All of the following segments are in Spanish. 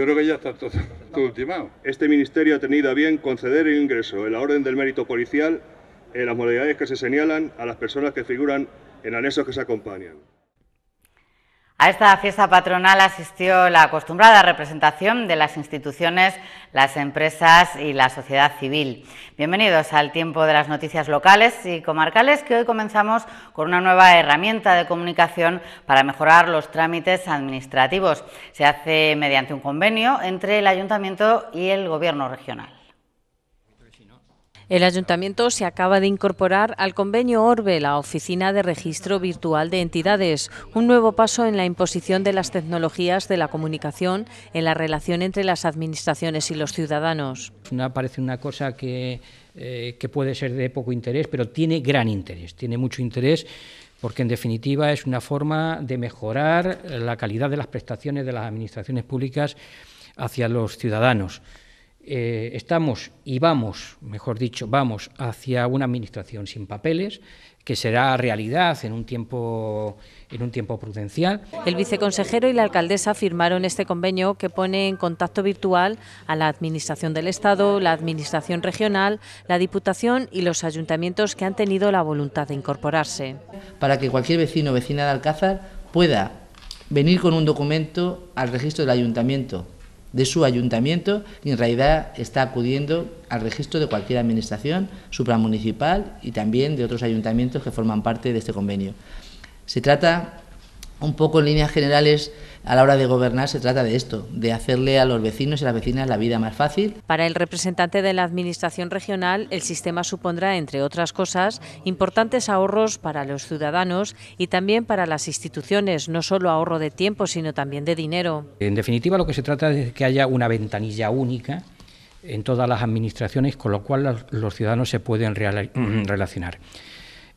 Yo creo que ya está todo, ultimado. Este ministerio ha tenido a bien conceder el ingreso en la orden del mérito policial en las modalidades que se señalan a las personas que figuran en anexos que se acompañan. A esta fiesta patronal asistió la acostumbrada representación de las instituciones, las empresas y la sociedad civil. Bienvenidos al tiempo de las noticias locales y comarcales que hoy comenzamos con una nueva herramienta de comunicación para mejorar los trámites administrativos. Se hace mediante un convenio entre el ayuntamiento y el gobierno regional. El ayuntamiento se acaba de incorporar al convenio Orbe, la Oficina de Registro Virtual de Entidades, un nuevo paso en la imposición de las tecnologías de la comunicación en la relación entre las administraciones y los ciudadanos. No parece una cosa que, eh, que puede ser de poco interés, pero tiene gran interés, tiene mucho interés porque en definitiva es una forma de mejorar la calidad de las prestaciones de las administraciones públicas hacia los ciudadanos. Eh, estamos y vamos, mejor dicho, vamos hacia una administración sin papeles que será realidad en un tiempo en un tiempo prudencial. El viceconsejero y la alcaldesa firmaron este convenio que pone en contacto virtual a la administración del Estado, la administración regional, la diputación y los ayuntamientos que han tenido la voluntad de incorporarse. Para que cualquier vecino o vecina de Alcázar pueda venir con un documento al registro del ayuntamiento de su ayuntamiento y en realidad está acudiendo al registro de cualquier administración supramunicipal y también de otros ayuntamientos que forman parte de este convenio. Se trata un poco en líneas generales a la hora de gobernar se trata de esto, de hacerle a los vecinos y a las vecinas la vida más fácil. Para el representante de la Administración regional, el sistema supondrá, entre otras cosas, importantes ahorros para los ciudadanos y también para las instituciones, no solo ahorro de tiempo, sino también de dinero. En definitiva, lo que se trata es que haya una ventanilla única en todas las administraciones, con lo cual los ciudadanos se pueden relacionar.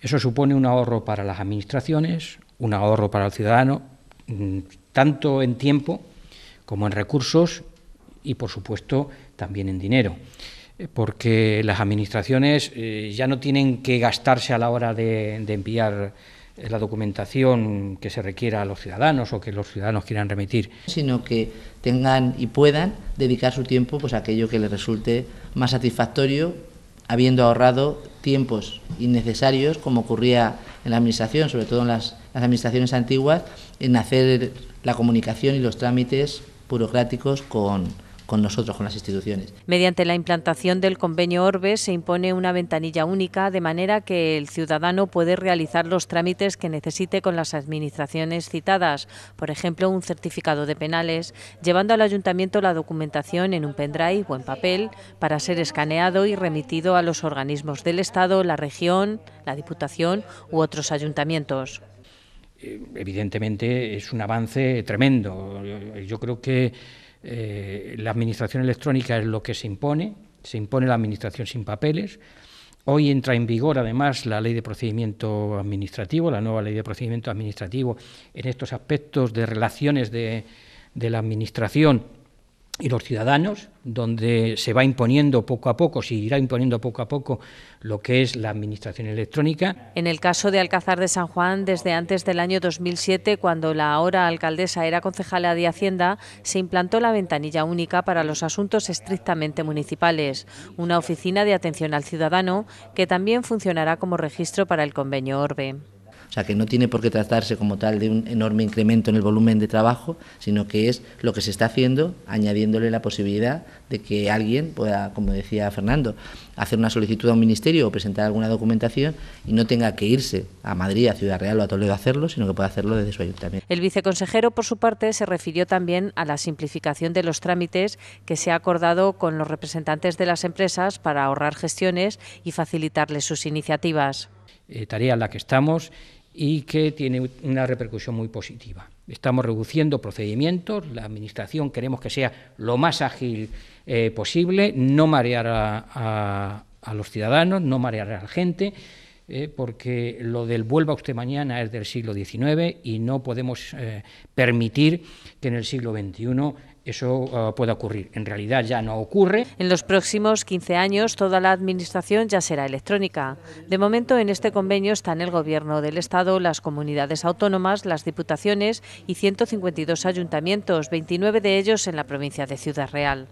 Eso supone un ahorro para las administraciones, un ahorro para el ciudadano, mm, tanto en tiempo como en recursos y, por supuesto, también en dinero eh, porque las administraciones eh, ya no tienen que gastarse a la hora de, de, enviar eh, la documentación que se requiera a los ciudadanos o que los ciudadanos quieran remitir. Sino que tengan y puedan dedicar su tiempo pues, a aquello que les resulte más satisfactorio habiendo ahorrado tiempos innecesarios, como ocurría en la administración, sobre todo en las, administraciones antiguas, en hacer la comunicación y los trámites burocráticos con, con nosotros, con las instituciones. Mediante la implantación del convenio Orbe se impone una ventanilla única de manera que el ciudadano puede realizar los trámites que necesite con las administraciones citadas, por ejemplo, un certificado de penales, llevando al ayuntamiento la documentación en un pendrive o en papel para ser escaneado y remitido a los organismos del Estado, la región, la Diputación u otros ayuntamientos eh, evidentemente es un avance tremendo. Yo creo que eh, la administración electrónica es lo que se impone, se impone la administración sin papeles. Hoy entra en vigor además la ley de procedimiento administrativo, la nueva ley de procedimiento administrativo en estos aspectos de relaciones de, de la administración y los ciudadanos, donde se va imponiendo poco a poco, se irá imponiendo poco a poco lo que es la administración electrónica. En el caso de Alcázar de San Juan, desde antes del año 2007, cuando la ahora alcaldesa era concejala de Hacienda, se implantó la ventanilla única para los asuntos estrictamente municipales, una oficina de atención al ciudadano que también funcionará como registro para el convenio Orbe. O sea, que no tiene por qué tratarse como tal de un enorme incremento en el volumen de trabajo, sino que es lo que se está haciendo, añadiéndole la posibilidad de que alguien pueda, como decía Fernando, hacer una solicitud a un ministerio o presentar alguna documentación y no tenga que irse a Madrid, a Ciudad Real o a Toledo a hacerlo, sino que pueda hacerlo desde su ayuntamiento. El viceconsejero, por su parte, se refirió también a la simplificación de los trámites que se ha acordado con los representantes de las empresas para ahorrar gestiones y facilitarles sus iniciativas. Eh, tarea en la que estamos y que tiene una repercusión muy positiva. Estamos reduciendo procedimientos, la Administración queremos que sea lo más ágil eh, posible, no marear a, los ciudadanos, no marear a la gente, eh, porque lo del vuelva usted mañana es del siglo XIX y no podemos permitir que en el siglo XXI eso eh, puede ocurrir. En realidad ya no ocurre. En los próximos 15 años toda la administración ya será electrónica. De momento en este convenio están el Gobierno del Estado, las comunidades autónomas, las diputaciones y 152 ayuntamientos, 29 de ellos en la provincia de Ciudad Real.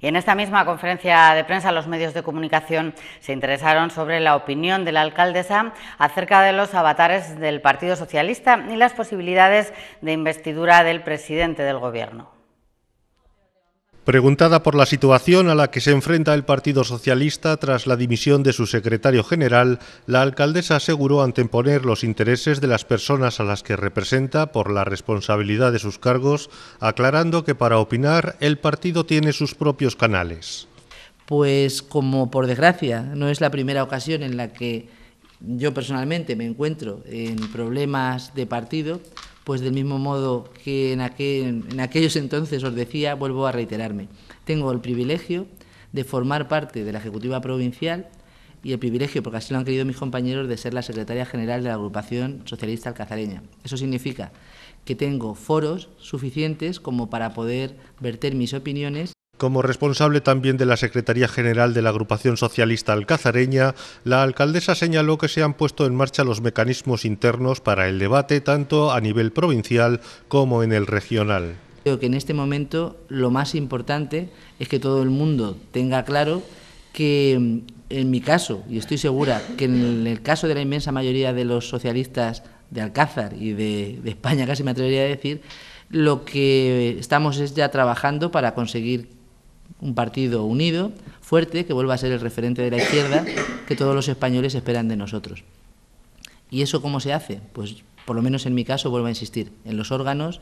Y en esta misma conferencia de prensa, los medios de comunicación se interesaron sobre la opinión de la alcaldesa acerca de los avatares del Partido Socialista y las posibilidades de investidura del presidente del Gobierno. Preguntada por la situación a la que se enfrenta el Partido Socialista tras la dimisión de su secretario general, la alcaldesa aseguró anteponer los intereses de las personas a las que representa por la responsabilidad de sus cargos, aclarando que para opinar el partido tiene sus propios canales. Pues como por desgracia no es la primera ocasión en la que yo personalmente me encuentro en problemas de partido, pues del mismo modo que en, en aquellos entonces os decía, vuelvo a reiterarme, tengo el privilegio de formar parte de la Ejecutiva Provincial y el privilegio, porque así lo han querido mis compañeros, de ser la secretaria general de la agrupación socialista alcazareña. Eso significa que tengo foros suficientes como para poder verter mis opiniones como responsable también de la Secretaría General de la Agrupación Socialista Alcazareña, la alcaldesa señaló que se han puesto en marcha los mecanismos internos para el debate tanto a nivel provincial como en el regional. Creo que en este momento lo más importante es que todo el mundo tenga claro que mm, en mi caso, y estoy segura que en el caso de la inmensa mayoría de los socialistas de Alcázar y de, de España, casi me atrevería a decir, lo que estamos es ya trabajando para conseguir un partido unido, fuerte, que vuelva a ser el referente de la izquierda que todos los españoles esperan de nosotros. ¿Y eso cómo se hace? Pues por lo menos en mi caso vuelvo a insistir, en los órganos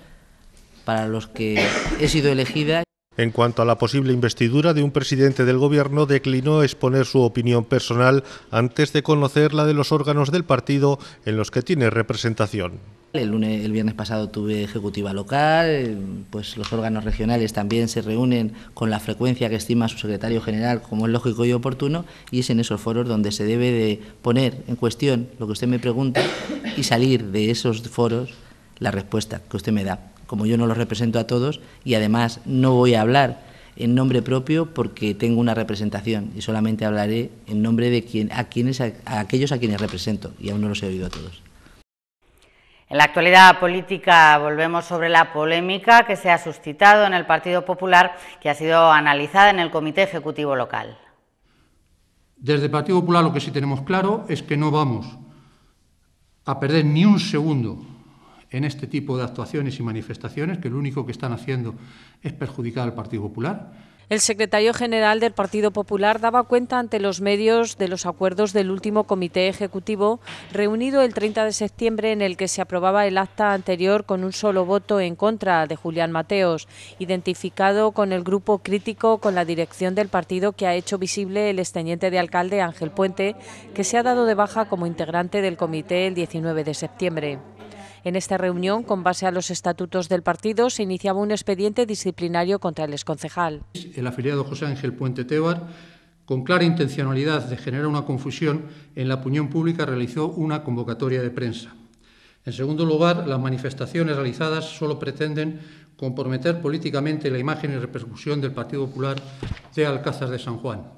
para los que he sido elegida. En cuanto a la posible investidura de un presidente del gobierno, declinó exponer su opinión personal antes de conocer la de los órganos del partido en los que tiene representación. El, lunes, el viernes pasado tuve ejecutiva local, pues los órganos regionales también se reúnen con la frecuencia que estima su secretario general, como es lógico y oportuno, y es en esos foros donde se debe de poner en cuestión lo que usted me pregunta y salir de esos foros la respuesta que usted me da. Como yo no los represento a todos y además no voy a hablar en nombre propio porque tengo una representación y solamente hablaré en nombre de quien, a, quienes, aquellos a quienes represento y aún no los he oído a todos. En la actualidad política volvemos sobre la polémica que se ha suscitado en el Partido Popular, que ha sido analizada en el Comité Ejecutivo Local. Desde el Partido Popular lo que sí tenemos claro es que no vamos a perder ni un segundo en este tipo de actuaciones y manifestaciones, que lo único que están haciendo es perjudicar al Partido Popular. El secretario general del Partido Popular daba cuenta ante los medios de los acuerdos del último comité ejecutivo reunido el 30 de septiembre en el que se aprobaba el acta anterior con un solo voto en contra de Julián Mateos, identificado con el grupo crítico con la dirección del partido que ha hecho visible el exteniente de alcalde Ángel Puente, que se ha dado de baja como integrante del comité el 19 de septiembre. En esta reunión, con base a los estatutos del partido, se iniciaba un expediente disciplinario contra el exconcejal. El afiliado José Ángel Puente Tebar, con clara intencionalidad de generar una confusión, en la opinión pública realizó una convocatoria de prensa. En segundo lugar, las manifestaciones realizadas solo pretenden comprometer políticamente la imagen y repercusión del Partido Popular de Alcázar de San Juan.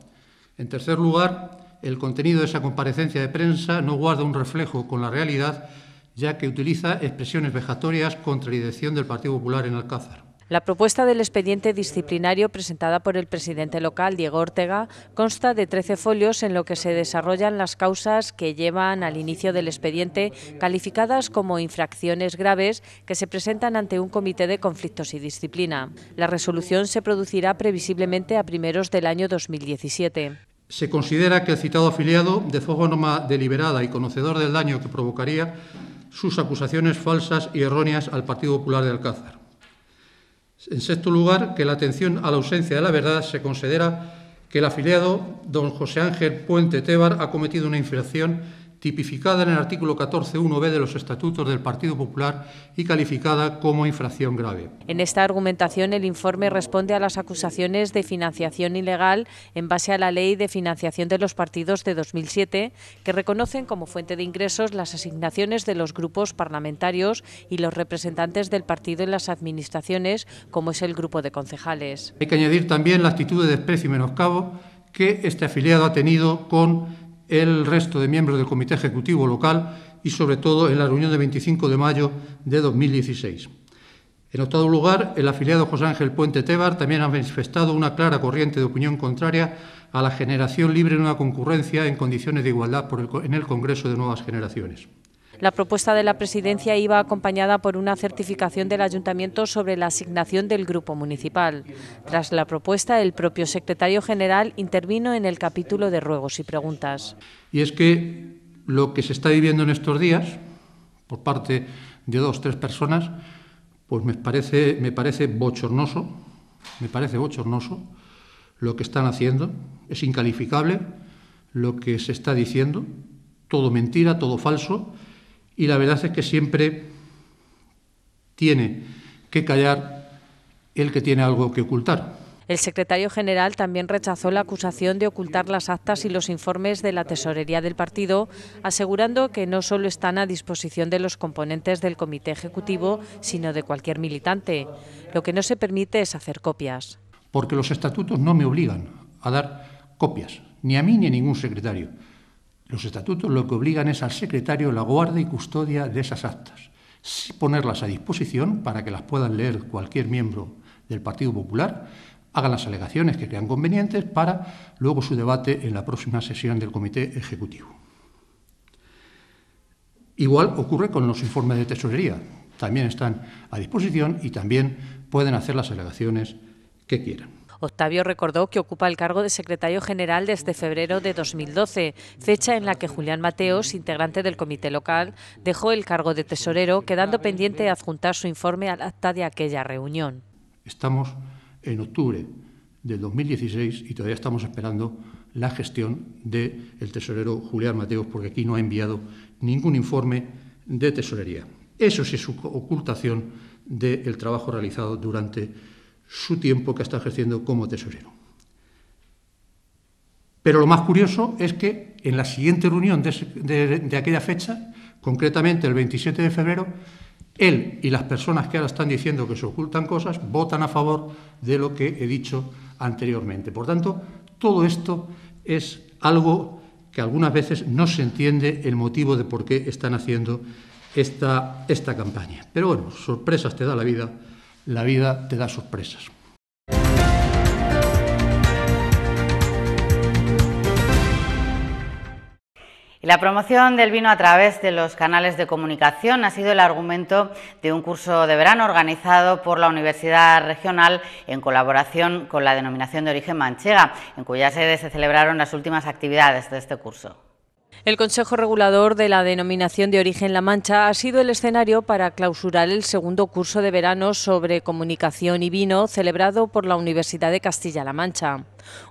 En tercer lugar, el contenido de esa comparecencia de prensa no guarda un reflejo con la realidad ya que utiliza expresiones vejatorias contra la dirección del Partido Popular en Alcázar. La propuesta del expediente disciplinario presentada por el presidente local, Diego Ortega, consta de 13 folios en lo que se desarrollan las causas que llevan al inicio del expediente, calificadas como infracciones graves que se presentan ante un comité de conflictos y disciplina. La resolución se producirá previsiblemente a primeros del año 2017. Se considera que el citado afiliado, de forma deliberada y conocedor del daño que provocaría, sus acusaciones falsas y erróneas al Partido Popular de Alcázar. En sexto lugar, que la atención a la ausencia de la verdad se considera que el afiliado don José Ángel Puente Tebar ha cometido una infracción tipificada en el artículo 14.1b de los estatutos del Partido Popular y calificada como infracción grave. En esta argumentación, el informe responde a las acusaciones de financiación ilegal en base a la Ley de Financiación de los Partidos de 2007, que reconocen como fuente de ingresos las asignaciones de los grupos parlamentarios y los representantes del partido en las administraciones, como es el grupo de concejales. Hay que añadir también la actitud de desprecio y menoscabo que este afiliado ha tenido con el resto de miembros del Comité Ejecutivo Local y sobre todo en la reunión de 25 de mayo de 2016. En octavo lugar, el afiliado José Ángel Puente Tebar también ha manifestado una clara corriente de opinión contraria a la generación libre en una concurrencia en condiciones de igualdad en el Congreso de Nuevas Generaciones. La propuesta de la presidencia iba acompañada por una certificación del ayuntamiento sobre la asignación del grupo municipal. Tras la propuesta, el propio secretario general intervino en el capítulo de ruegos y preguntas. Y es que lo que se está viviendo en estos días, por parte de dos, o tres personas, pues me parece, me parece bochornoso, me parece bochornoso lo que están haciendo, es incalificable lo que se está diciendo, todo mentira, todo falso, y la verdad es que siempre tiene que callar el que tiene algo que ocultar. El secretario general también rechazó la acusación de ocultar las actas y los informes de la tesorería del partido, asegurando que no solo están a disposición de los componentes del comité ejecutivo, sino de cualquier militante. Lo que no se permite es hacer copias. Porque los estatutos no me obligan a dar copias, ni a mí ni a ningún secretario. Los estatutos lo que obligan es al secretario la guarda y custodia de esas actas, ponerlas a disposición para que las puedan leer cualquier miembro del Partido Popular, hagan las alegaciones que crean convenientes para luego su debate en la próxima sesión del Comité Ejecutivo. Igual ocurre con los informes de tesorería. También están a disposición y también pueden hacer las alegaciones que quieran. Octavio recordó que ocupa el cargo de secretario general desde febrero de 2012, fecha en la que Julián Mateos, integrante del comité local, dejó el cargo de tesorero, quedando pendiente de adjuntar su informe al acta de aquella reunión. Estamos en octubre del 2016 y todavía estamos esperando la gestión del tesorero Julián Mateos, porque aquí no ha enviado ningún informe de tesorería. Eso sí es su ocultación del trabajo realizado durante su tiempo que está ejerciendo como tesorero. Pero lo más curioso es que en la siguiente reunión de, de aquella fecha, concretamente el 27 de febrero, él y las personas que ahora están diciendo que se ocultan cosas votan a favor de lo que he dicho anteriormente. Por tanto, todo esto es algo que algunas veces no se entiende el motivo de por qué están haciendo esta, esta campaña. Pero bueno, sorpresas te da la vida la vida te da sorpresas. La promoción del vino a través de los canales de comunicación ha sido el argumento de un curso de verano organizado por la Universidad Regional en colaboración con la Denominación de Origen Manchega, en cuya sede se celebraron las últimas actividades de este curso. El Consejo Regulador de la Denominación de Origen La Mancha ha sido el escenario para clausurar el segundo curso de verano sobre comunicación y vino celebrado por la Universidad de Castilla-La Mancha.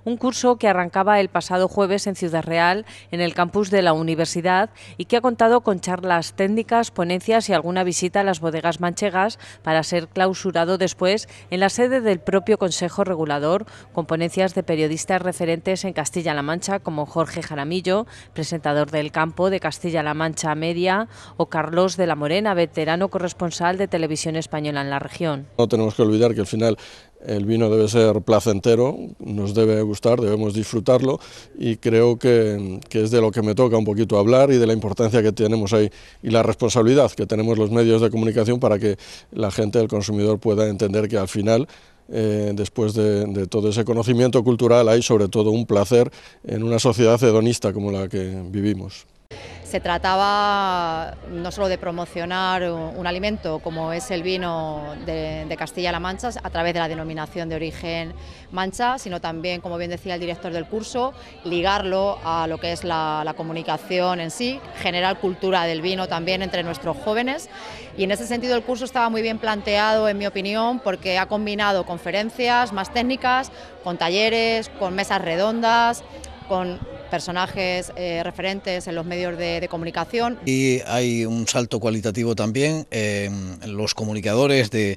Un curso que arrancaba el pasado jueves en Ciudad Real, en el campus de la universidad, y que ha contado con charlas técnicas, ponencias y alguna visita a las bodegas manchegas para ser clausurado después en la sede del propio Consejo Regulador, con ponencias de periodistas referentes en Castilla-La Mancha como Jorge Jaramillo, presentador del campo de Castilla-La Mancha Media, o Carlos de la Morena, veterano corresponsal de Televisión Española en la región. No tenemos que olvidar que al final el vino debe ser placentero, nos debe gustar, debemos disfrutarlo y creo que, es de lo que me toca un poquito hablar y de la importancia que tenemos ahí y la responsabilidad que tenemos los medios de comunicación para que la gente, el consumidor pueda entender que al final eh, después de, de, todo ese conocimiento cultural hay sobre todo un placer en una sociedad hedonista como la que vivimos se trataba no solo de promocionar un alimento como es el vino de, Castilla-La Mancha a través de la denominación de origen mancha, sino también, como bien decía el director del curso, ligarlo a lo que es la, la comunicación en sí, generar cultura del vino también entre nuestros jóvenes. Y en ese sentido el curso estaba muy bien planteado, en mi opinión, porque ha combinado conferencias más técnicas, con talleres, con mesas redondas, con personajes eh, referentes en los medios de, comunicación. Y hay un salto cualitativo también. ...en los comunicadores de,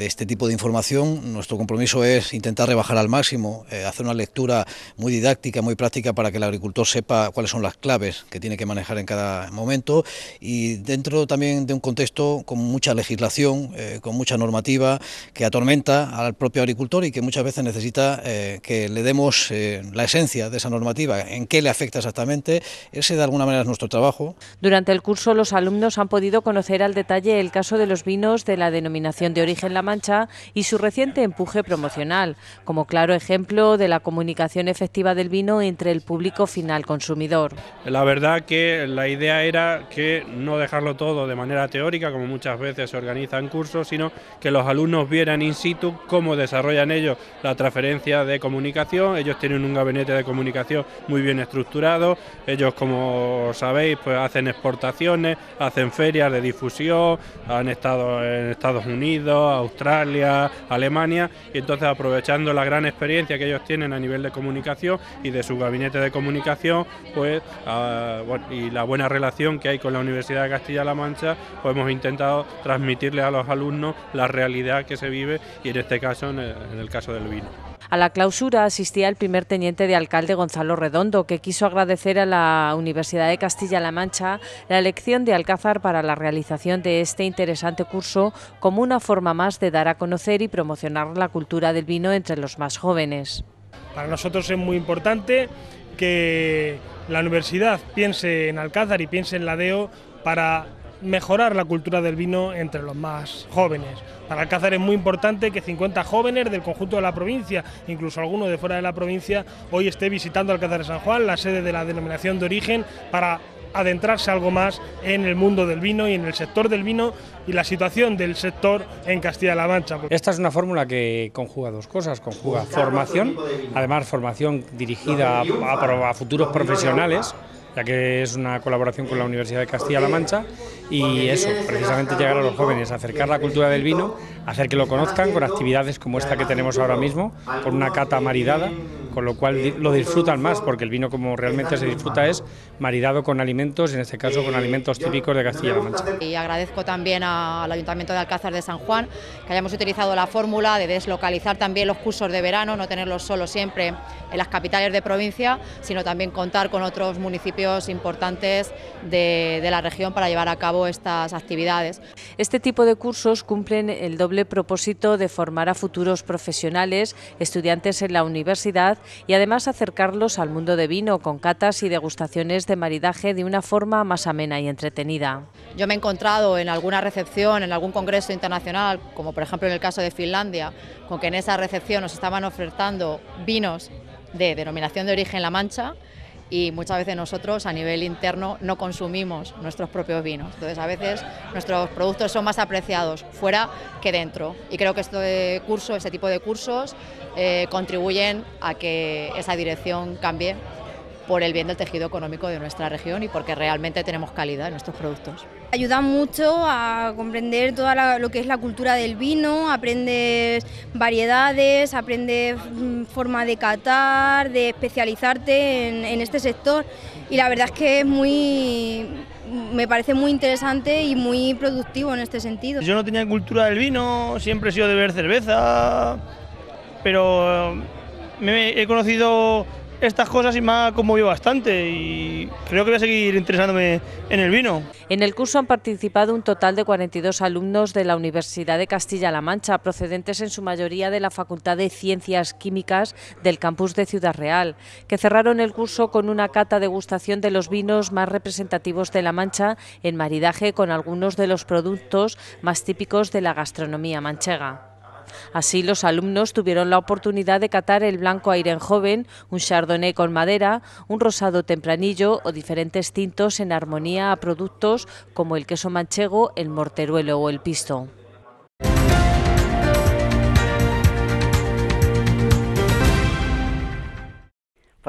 este tipo de información, nuestro compromiso es intentar rebajar al máximo, eh, hacer una lectura muy didáctica, muy práctica para que el agricultor sepa cuáles son las claves que tiene que manejar en cada momento y dentro también de un contexto con mucha legislación, eh, con mucha normativa que atormenta al propio agricultor y que muchas veces necesita que le demos la esencia de esa normativa en qué le afecta exactamente, ese de alguna manera es nuestro trabajo. Durante el curso los alumnos han podido conocer al detalle el caso de los vinos de la denominación de origen La Mancha y su reciente empuje promocional, como claro ejemplo de la comunicación efectiva del vino entre el público final consumidor. La verdad que la idea era que no dejarlo todo de manera teórica, como muchas veces se organizan cursos, sino que los alumnos vieran in situ cómo desarrollan ellos la transferencia de comunicación. Ellos tienen un gabinete de comunicación muy bien estructurado. Ellos, como sabéis, pues hacen exportaciones, hacen ferias de difusión, han estado en Estados Unidos, Australia, Alemania, y entonces aprovechando la gran experiencia que ellos tienen a nivel de comunicación y de su gabinete de comunicación, pues ah, y la buena relación que hay con la Universidad de Castilla-La Mancha, pues hemos intentado transmitirle a los alumnos la realidad que se vive y en este caso, en el caso del vino. A la clausura asistía el primer teniente de alcalde Gonzalo Redondo, que quiso agradecer a la Universidad de Castilla-La Mancha la elección de Alcázar para la realización de este interesante curso como una forma más de dar a conocer y promocionar la cultura del vino entre los más jóvenes. Para nosotros es muy importante que la universidad piense en Alcázar y piense en la DEO para mejorar la cultura del vino entre los más jóvenes. Para Alcázar es muy importante que 50 jóvenes del conjunto de la provincia, incluso algunos de fuera de la provincia, hoy esté visitando Alcázar de San Juan, la sede de la denominación de origen, para adentrarse algo más en el mundo del vino y en el sector del vino y la situación del sector en Castilla-La Mancha. Esta es una fórmula que conjuga dos cosas, conjuga formación, además formación dirigida a futuros profesionales, ya que es una colaboración con la Universidad de Castilla-La Mancha y eso, precisamente llegar a los jóvenes, acercar la cultura del vino, hacer que lo conozcan con actividades como esta que tenemos ahora mismo, con una cata maridada con lo cual lo disfrutan más, porque el vino como realmente se disfruta es maridado con alimentos, en este caso con alimentos típicos de Castilla-La Mancha. Y agradezco también al Ayuntamiento de Alcázar de San Juan que hayamos utilizado la fórmula de deslocalizar también los cursos de verano, no tenerlos solo siempre en las capitales de provincia, sino también contar con otros municipios importantes de, de la región para llevar a cabo estas actividades. Este tipo de cursos cumplen el doble propósito de formar a futuros profesionales, estudiantes en la universidad y además acercarlos al mundo de vino con catas y degustaciones de maridaje de una forma más amena y entretenida. Yo me he encontrado en alguna recepción, en algún congreso internacional, como por ejemplo en el caso de Finlandia, con que en esa recepción nos estaban ofertando vinos de denominación de origen La Mancha, y muchas veces nosotros a nivel interno no consumimos nuestros propios vinos. Entonces a veces nuestros productos son más apreciados fuera que dentro y creo que este curso, este tipo de cursos eh, contribuyen a que esa dirección cambie por el bien del tejido económico de nuestra región y porque realmente tenemos calidad en nuestros productos. Ayuda mucho a comprender toda lo que es la cultura del vino, aprendes variedades, aprendes mm, forma de catar, de especializarte en, este sector y la verdad es que es muy me parece muy interesante y muy productivo en este sentido. Yo no tenía cultura del vino, siempre he sido de beber cerveza, pero eh, me he conocido estas cosas me han conmovido bastante y creo que voy a seguir interesándome en el vino. En el curso han participado un total de 42 alumnos de la Universidad de Castilla-La Mancha, procedentes en su mayoría de la Facultad de Ciencias Químicas del campus de Ciudad Real, que cerraron el curso con una cata degustación de los vinos más representativos de La Mancha en maridaje con algunos de los productos más típicos de la gastronomía manchega. Así, los alumnos tuvieron la oportunidad de catar el blanco aire joven, un chardonnay con madera, un rosado tempranillo o diferentes tintos en armonía a productos como el queso manchego, el morteruelo o el pisto.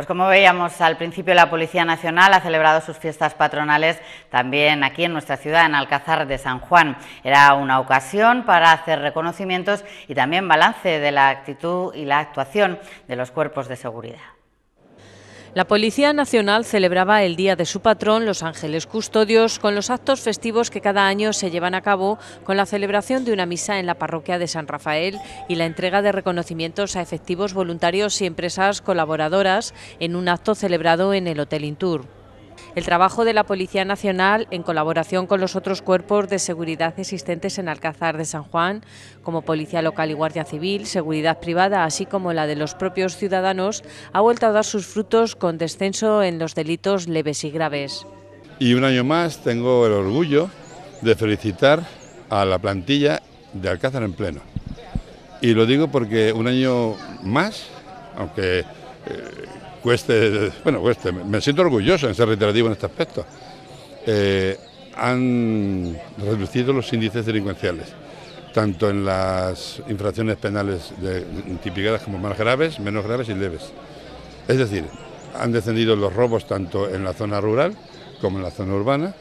Pues como veíamos al principio, la Policía Nacional ha celebrado sus fiestas patronales también aquí en nuestra ciudad, en Alcázar de San Juan. Era una ocasión para hacer reconocimientos y también balance de la actitud y la actuación de los cuerpos de seguridad. La Policía Nacional celebraba el día de su patrón, Los Ángeles Custodios, con los actos festivos que cada año se llevan a cabo con la celebración de una misa en la parroquia de San Rafael y la entrega de reconocimientos a efectivos voluntarios y empresas colaboradoras en un acto celebrado en el Hotel Intour. El trabajo de la Policía Nacional, en colaboración con los otros cuerpos de seguridad existentes en Alcázar de San Juan, como Policía Local y Guardia Civil, Seguridad Privada, así como la de los propios ciudadanos, ha vuelto a dar sus frutos con descenso en los delitos leves y graves. Y un año más tengo el orgullo de felicitar a la plantilla de Alcázar en pleno. Y lo digo porque un año más, aunque eh, bueno, me siento orgulloso en ser reiterativo en este aspecto. Eh, han reducido los índices delincuenciales, tanto en las infracciones penales de, tipificadas como más graves, menos graves y leves. Es decir, han descendido los robos tanto en la zona rural como en la zona urbana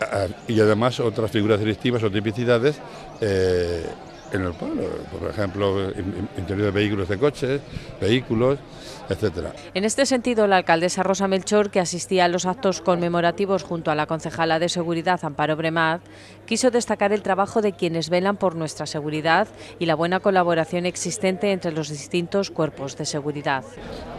ah, y además otras figuras delictivas o tipicidades eh, en el pueblo, por ejemplo, interior de vehículos de coches, vehículos, etcétera. En este sentido, la alcaldesa Rosa Melchor, que asistía a los actos conmemorativos junto a la concejala de Seguridad Amparo Bremad... quiso destacar el trabajo de quienes velan por nuestra seguridad y la buena colaboración existente entre los distintos cuerpos de seguridad.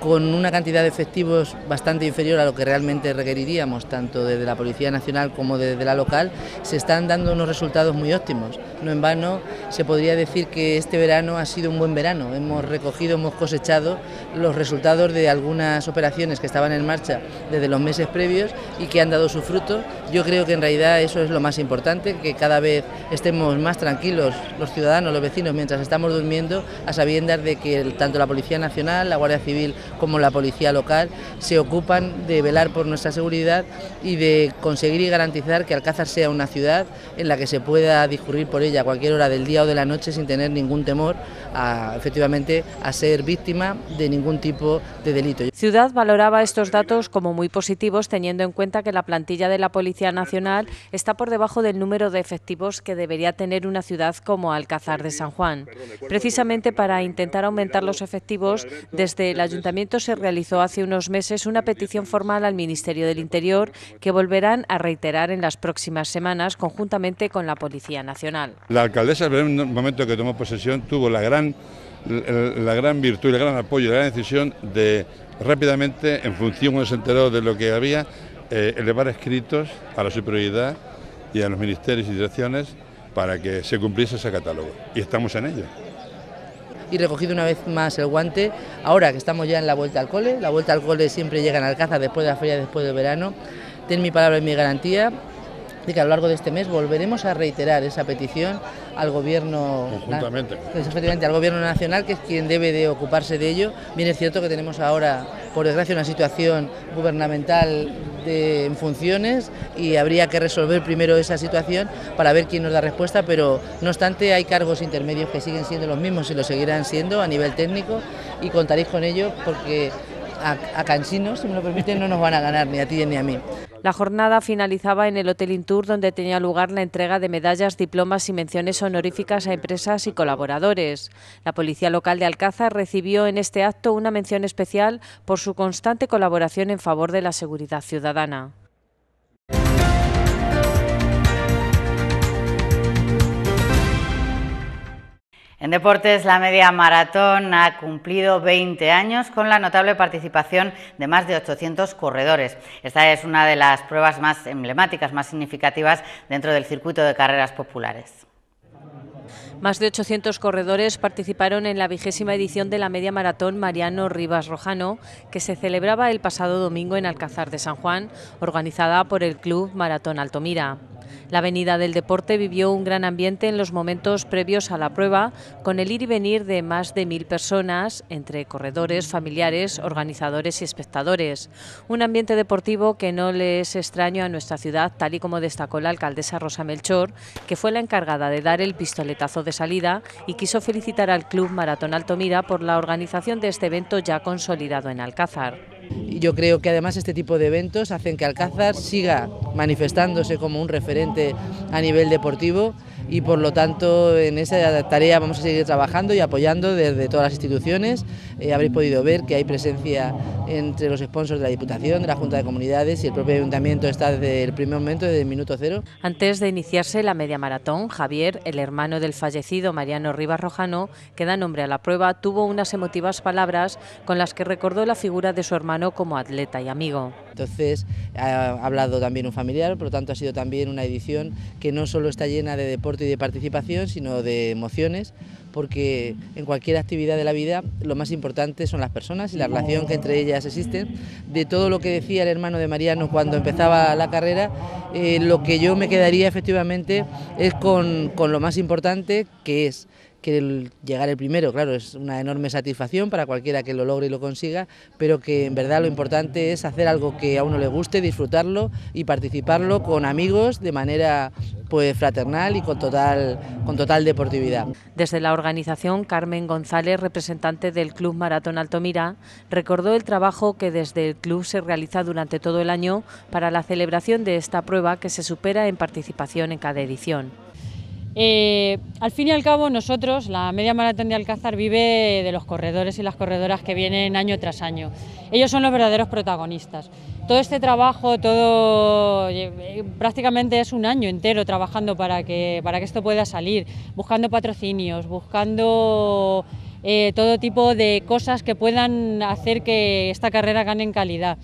Con una cantidad de efectivos bastante inferior a lo que realmente requeriríamos, tanto desde la Policía Nacional como desde la local, se están dando unos resultados muy óptimos. No en vano se podría decir que este verano ha sido un buen verano. Hemos recogido, hemos cosechado los resultados de algunas operaciones que estaban en marcha desde los meses previos y que han dado su fruto yo creo que en realidad eso es lo más importante, que cada vez estemos más tranquilos los ciudadanos, los vecinos, mientras estamos durmiendo, a sabiendas de que tanto la Policía Nacional, la Guardia Civil como la Policía Local se ocupan de velar por nuestra seguridad y de conseguir y garantizar que Alcázar sea una ciudad en la que se pueda discurrir por ella a cualquier hora del día o de la noche sin tener ningún temor efectivamente a ser víctima de ningún tipo de delito. Ciudad valoraba estos datos como muy positivos teniendo en cuenta que la plantilla de la Policía Nacional está por debajo del número de efectivos que debería tener una ciudad como Alcázar de San Juan. Precisamente para intentar aumentar los efectivos, desde el ayuntamiento se realizó hace unos meses una petición formal al Ministerio del Interior que volverán a reiterar en las próximas semanas conjuntamente con la Policía Nacional. La alcaldesa, en el momento que tomó posesión, tuvo la gran la gran virtud, el gran apoyo, la gran decisión de rápidamente, en función, cuando se enteró de lo que había, eh, elevar escritos a la superioridad y a los ministerios y direcciones para que se cumpliese ese catálogo. Y estamos en ello. Y recogido una vez más el guante, ahora que estamos ya en la vuelta al cole, la vuelta al cole siempre llega en Alcázar después de la feria, después del verano, ten mi palabra y mi garantía de que a lo largo de este mes volveremos a reiterar esa petición al gobierno conjuntamente pues, al gobierno nacional que es quien debe de ocuparse de ello bien es cierto que tenemos ahora por desgracia una situación gubernamental en funciones y habría que resolver primero esa situación para ver quién nos da respuesta, pero no obstante hay cargos intermedios que siguen siendo los mismos y lo seguirán siendo a nivel técnico y contaréis con ellos porque a, a si me lo permiten, no nos van a ganar ni a ti ni a mí. La jornada finalizaba en el Hotel Intour, donde tenía lugar la entrega de medallas, diplomas y menciones honoríficas a empresas y colaboradores. La Policía Local de Alcázar recibió en este acto una mención especial por su constante colaboración en favor de la seguridad ciudadana. En deportes, la media maratón ha cumplido 20 años con la notable participación de más de 800 corredores. Esta es una de las pruebas más emblemáticas, más significativas dentro del circuito de carreras populares. Más de 800 corredores participaron en la vigésima edición de la media maratón Mariano Rivas Rojano, que se celebraba el pasado domingo en Alcázar de San Juan, organizada por el Club Maratón Altomira. La Avenida del Deporte vivió un gran ambiente en los momentos previos a la prueba, con el ir y venir de más de mil personas, entre corredores, familiares, organizadores y espectadores. Un ambiente deportivo que no le es extraño a nuestra ciudad, tal y como destacó la alcaldesa Rosa Melchor, que fue la encargada de dar el pistoletazo de salida y quiso felicitar al Club Maratón Altomira por la organización de este evento ya consolidado en Alcázar. Yo creo que además este tipo de eventos hacen que Alcázar siga manifestándose como un referente a nivel deportivo y por lo tanto en esa tarea vamos a seguir trabajando y apoyando desde todas las instituciones eh, habréis podido ver que hay presencia entre los sponsors de la Diputación, de la Junta de Comunidades y el propio Ayuntamiento está desde el primer momento, desde el minuto cero. Antes de iniciarse la media maratón, Javier, el hermano del fallecido Mariano Rivas Rojano, que da nombre a la prueba, tuvo unas emotivas palabras con las que recordó la figura de su hermano como atleta y amigo. Entonces ha hablado también un familiar, por lo tanto ha sido también una edición que no solo está llena de deporte y de participación, sino de emociones porque en cualquier actividad de la vida lo más importante son las personas y la mm. relación que entre ellas existen. De todo lo que decía el hermano de Mariano cuando empezaba la carrera, eh, lo que yo me quedaría efectivamente es con, con lo más importante que es que llegar el primero, claro, es una enorme satisfacción para cualquiera que lo logre y lo consiga, pero que en verdad lo importante es hacer algo que a uno le guste, disfrutarlo y participarlo con amigos de manera pues fraternal y con total, con total deportividad. Desde la organización, Carmen González, representante del Club Maratón Altomira, recordó el trabajo que desde el club se realiza durante todo el año para la celebración de esta prueba que se supera en participación en cada edición. Eh, al fin y al cabo, nosotros, la media maratón de Alcázar vive de los corredores y las corredoras que vienen año tras año. Ellos son los verdaderos protagonistas. Todo este trabajo, todo eh, prácticamente es un año entero trabajando para que, para que esto pueda salir, buscando patrocinios, buscando eh, todo tipo de cosas que puedan hacer que esta carrera gane en calidad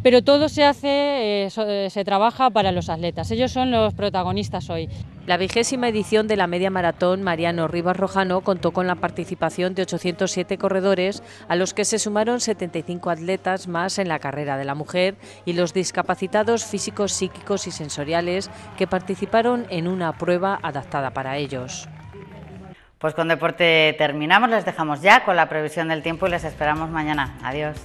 pero todo se hace, se trabaja para los atletas. Ellos son los protagonistas hoy. La vigésima edición de la media maratón Mariano Rivas Rojano contó con la participación de 807 corredores, a los que se sumaron 75 atletas más en la carrera de la mujer y los discapacitados físicos, psíquicos y sensoriales que participaron en una prueba adaptada para ellos. Pues con deporte terminamos, les dejamos ya con la previsión del tiempo y les esperamos mañana. Adiós.